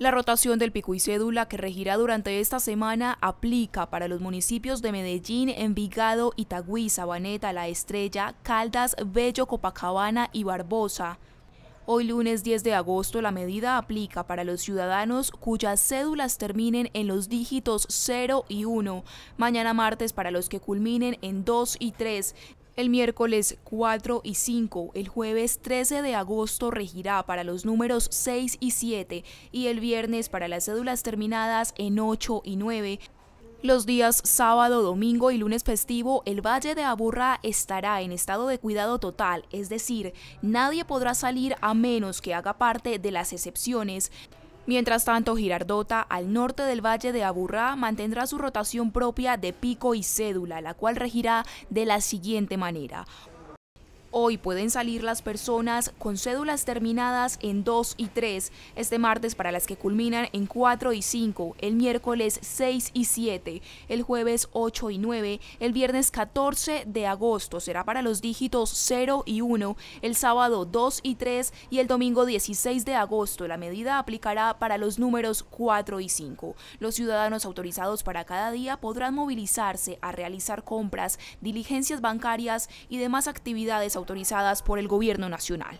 La rotación del pico y cédula que regirá durante esta semana aplica para los municipios de Medellín, Envigado, Itagüí, Sabaneta, La Estrella, Caldas, Bello, Copacabana y Barbosa. Hoy lunes 10 de agosto la medida aplica para los ciudadanos cuyas cédulas terminen en los dígitos 0 y 1, mañana martes para los que culminen en 2 y 3, el miércoles 4 y 5, el jueves 13 de agosto regirá para los números 6 y 7 y el viernes para las cédulas terminadas en 8 y 9. Los días sábado, domingo y lunes festivo, el Valle de Aburrá estará en estado de cuidado total, es decir, nadie podrá salir a menos que haga parte de las excepciones. Mientras tanto, Girardota, al norte del Valle de Aburrá, mantendrá su rotación propia de pico y cédula, la cual regirá de la siguiente manera. Hoy pueden salir las personas con cédulas terminadas en 2 y 3, este martes para las que culminan en 4 y 5, el miércoles 6 y 7, el jueves 8 y 9, el viernes 14 de agosto será para los dígitos 0 y 1, el sábado 2 y 3 y el domingo 16 de agosto. La medida aplicará para los números 4 y 5. Los ciudadanos autorizados para cada día podrán movilizarse a realizar compras, diligencias bancarias y demás actividades autorizadas autorizadas por el gobierno nacional.